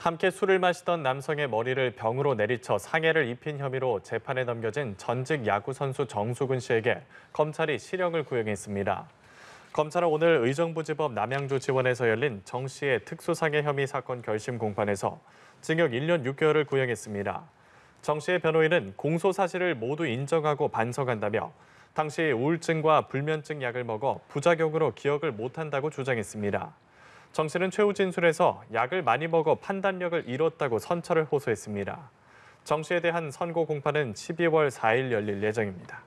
함께 술을 마시던 남성의 머리를 병으로 내리쳐 상해를 입힌 혐의로 재판에 넘겨진 전직 야구 선수 정수근 씨에게 검찰이 실형을 구형했습니다. 검찰은 오늘 의정부지법 남양주 지원에서 열린 정 씨의 특수상해 혐의 사건 결심 공판에서 징역 1년 6개월을 구형했습니다. 정 씨의 변호인은 공소 사실을 모두 인정하고 반성한다며 당시 우울증과 불면증 약을 먹어 부작용으로 기억을 못한다고 주장했습니다. 정씨는 최후 진술에서 약을 많이 먹어 판단력을 잃었다고 선처를 호소했습니다. 정씨에 대한 선고 공판은 12월 4일 열릴 예정입니다.